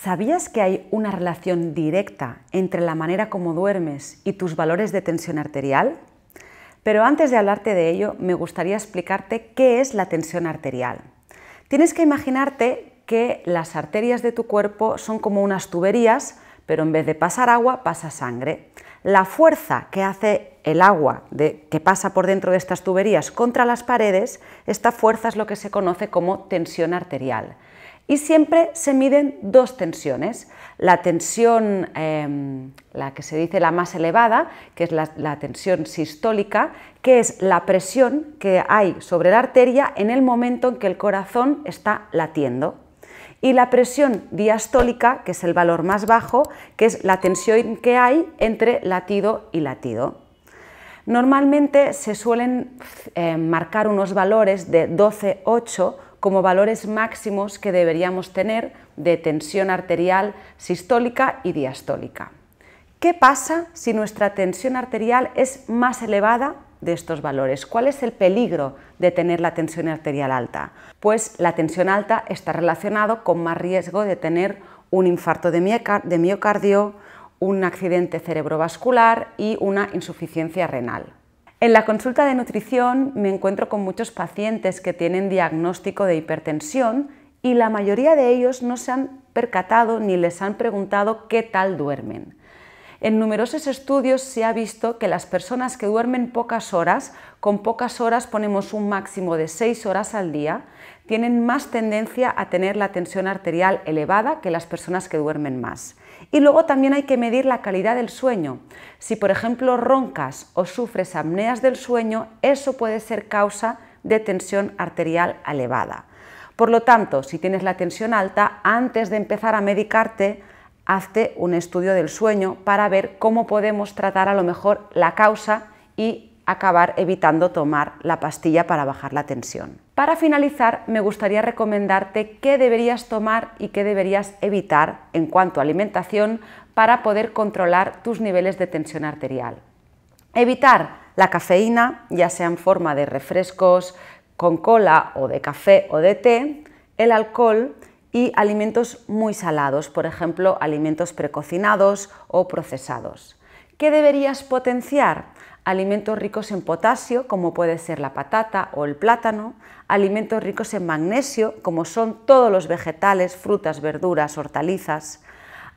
¿Sabías que hay una relación directa entre la manera como duermes y tus valores de tensión arterial? Pero antes de hablarte de ello, me gustaría explicarte qué es la tensión arterial. Tienes que imaginarte que las arterias de tu cuerpo son como unas tuberías, pero en vez de pasar agua, pasa sangre. La fuerza que hace el agua que pasa por dentro de estas tuberías contra las paredes, esta fuerza es lo que se conoce como tensión arterial y siempre se miden dos tensiones. La tensión, em, la que se dice la más elevada, que es la, tensión sistólica, que es la presión que hay sobre la arteria en el momento en que el corazón está latiendo. Y la presión diastólica, que es el valor más bajo, que es la tensión que hay entre latido y latido. Normalmente se suelen eh, marcar unos valores de 12-8 como valores máximos que deberíamos tener de tensión arterial sistólica y diastólica. ¿Qué pasa si nuestra tensión arterial es más elevada de estos valores? ¿Cuál es el peligro de tener la tensión arterial alta? Pues la tensión alta está relacionado con más riesgo de tener un infarto de miocardio, un accidente cerebrovascular y una insuficiencia renal. En la consulta de nutrición me encuentro con muchos pacientes que tienen diagnóstico de hipertensión y la mayoría de ellos no se han percatado ni les han preguntado qué tal duermen. En numerosos estudios se ha visto que las personas que duermen pocas horas, con pocas horas ponemos un máximo de 6 horas al día, tienen más tendencia a tener la tensión arterial elevada que las personas que duermen más. Y luego también hay que medir la calidad del sueño. Si por ejemplo roncas o sufres apneas del sueño, eso puede ser causa de tensión arterial elevada. Por lo tanto, si tienes la tensión alta, antes de empezar a medicarte, hazte un estudio del sueño para ver cómo podemos tratar a lo mejor la causa y acabar evitando tomar la pastilla para bajar la tensión. Para finalizar, me gustaría recomendarte qué deberías tomar y qué deberías evitar en cuanto a alimentación para poder controlar tus niveles de tensión arterial. Evitar la cafeína, ya sea en forma de refrescos con cola o de café o de té, el alcohol y alimentos muy salados, por ejemplo, alimentos precocinados o procesados. ¿Qué deberías potenciar? Alimentos ricos en potasio, como puede ser la patata o el plátano, alimentos ricos en magnesio, como son todos los vegetales, frutas, verduras, hortalizas,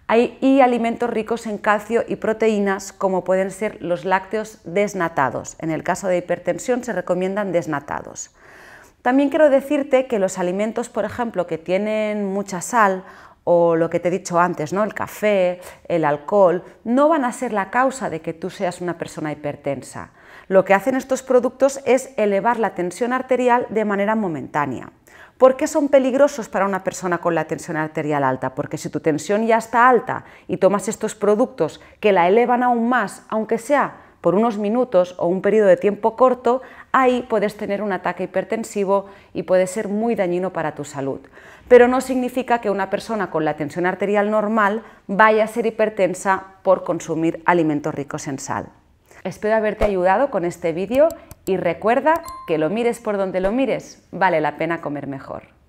y alimentos ricos en calcio y proteínas, como pueden ser los lácteos desnatados. En el caso de hipertensión se recomiendan desnatados. También quiero decirte que los alimentos, por ejemplo, que tienen mucha sal o lo que te he dicho antes, ¿no? el café, el alcohol, no van a ser la causa de que tú seas una persona hipertensa. Lo que hacen estos productos es elevar la tensión arterial de manera momentánea. ¿Por qué son peligrosos para una persona con la tensión arterial alta? Porque si tu tensión ya está alta y tomas estos productos que la elevan aún más, aunque sea por unos minutos o un periodo de tiempo corto, ahí puedes tener un ataque hipertensivo y puede ser muy dañino para tu salud. Pero no significa que una persona con la tensión arterial normal vaya a ser hipertensa por consumir alimentos ricos en sal. Espero haberte ayudado con este vídeo y recuerda que lo mires por donde lo mires, vale la pena comer mejor.